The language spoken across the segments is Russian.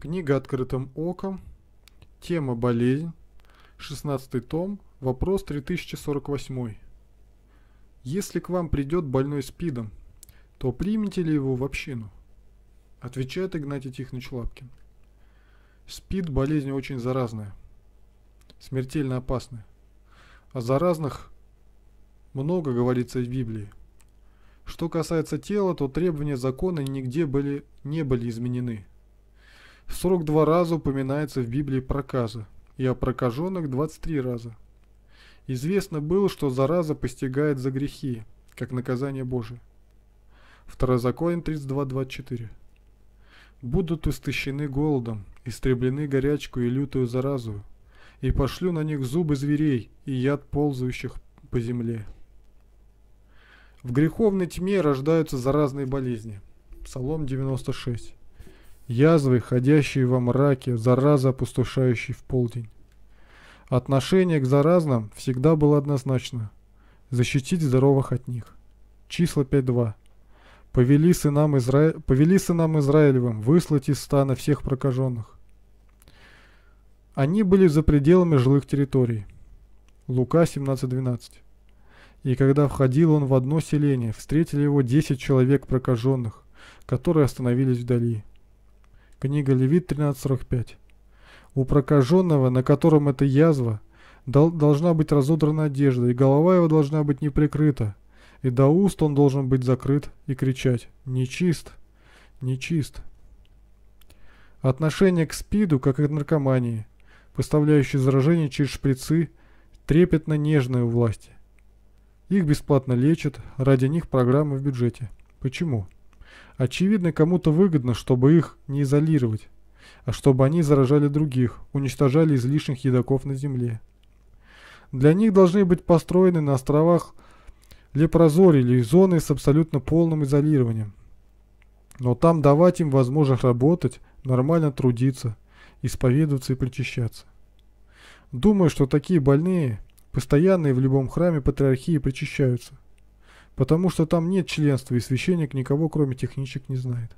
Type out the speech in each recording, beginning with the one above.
Книга «Открытым оком». Тема «Болезнь». 16 том. Вопрос 3048. Если к вам придет больной СПИДом, то примете ли его в общину? Отвечает Игнатий Тихонович Лапкин. СПИД – болезнь очень заразная, смертельно опасная. О заразных много говорится в Библии. Что касается тела, то требования закона нигде были, не были изменены – 42 раза упоминается в Библии проказа, и о прокаженных 23 раза. Известно было, что зараза постигает за грехи, как наказание Божие. Второзаконие 32.24 «Будут истощены голодом, истреблены горячку и лютую заразу, и пошлю на них зубы зверей и яд ползающих по земле». В греховной тьме рождаются заразные болезни. Псалом 96 язвы, ходящие во мраке, зараза, опустошающей в полдень. Отношение к заразным всегда было однозначно – защитить здоровых от них. Числа 5.2. Повели сынам, Изра... Повели сынам Израилевым выслать из стана всех прокаженных. Они были за пределами жилых территорий. Лука 17.12. И когда входил он в одно селение, встретили его десять человек прокаженных, которые остановились вдали. Книга Левит 13.45. У прокаженного, на котором эта язва, дол должна быть разодрана одежда, и голова его должна быть не прикрыта, и до уст он должен быть закрыт и кричать «Нечист! Нечист!». Отношение к СПИДу, как и к наркомании, поставляющей заражение через шприцы, трепетно нежное у власти. Их бесплатно лечат, ради них программы в бюджете. Почему? Очевидно, кому-то выгодно, чтобы их не изолировать, а чтобы они заражали других, уничтожали излишних едоков на Земле. Для них должны быть построены на островах лепрозори или зоны с абсолютно полным изолированием. Но там давать им возможность работать, нормально трудиться, исповедоваться и причащаться. Думаю, что такие больные, постоянные в любом храме патриархии причащаются – потому что там нет членства, и священник никого, кроме техничек, не знает.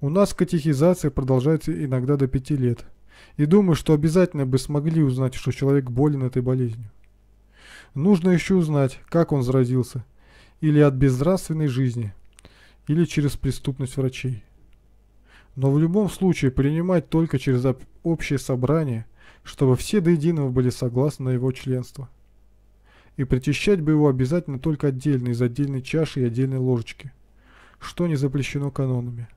У нас катехизация продолжается иногда до пяти лет, и думаю, что обязательно бы смогли узнать, что человек болен этой болезнью. Нужно еще узнать, как он заразился, или от безнравственной жизни, или через преступность врачей. Но в любом случае принимать только через общее собрание, чтобы все до единого были согласны на его членство и причащать бы его обязательно только отдельно, из отдельной чаши и отдельной ложечки, что не запрещено канонами.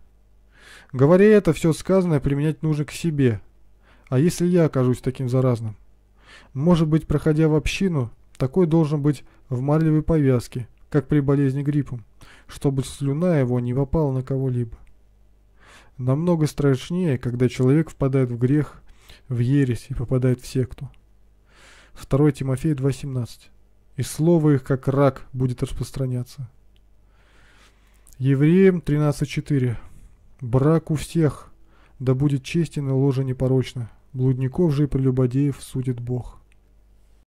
Говоря это, все сказанное применять нужно к себе. А если я окажусь таким заразным? Может быть, проходя в общину, такой должен быть в марлевой повязке, как при болезни гриппом, чтобы слюна его не попала на кого-либо. Намного страшнее, когда человек впадает в грех, в ересь и попадает в секту. 2 Тимофея 2.17 и слово их, как рак, будет распространяться. Евреям 13.4. Брак у всех, да будет честен и ложа непорочна. Блудников же и прелюбодеев судит Бог.